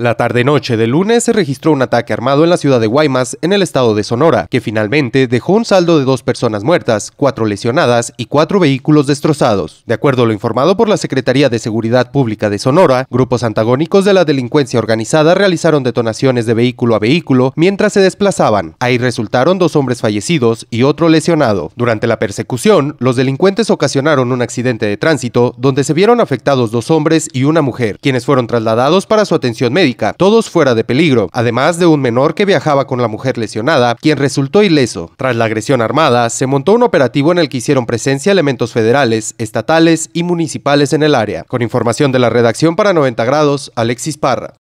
La tarde-noche del lunes se registró un ataque armado en la ciudad de Guaymas, en el estado de Sonora, que finalmente dejó un saldo de dos personas muertas, cuatro lesionadas y cuatro vehículos destrozados. De acuerdo a lo informado por la Secretaría de Seguridad Pública de Sonora, grupos antagónicos de la delincuencia organizada realizaron detonaciones de vehículo a vehículo mientras se desplazaban. Ahí resultaron dos hombres fallecidos y otro lesionado. Durante la persecución, los delincuentes ocasionaron un accidente de tránsito donde se vieron afectados dos hombres y una mujer, quienes fueron trasladados para su atención médica todos fuera de peligro, además de un menor que viajaba con la mujer lesionada, quien resultó ileso. Tras la agresión armada, se montó un operativo en el que hicieron presencia elementos federales, estatales y municipales en el área. Con información de la redacción para 90 grados, Alexis Parra.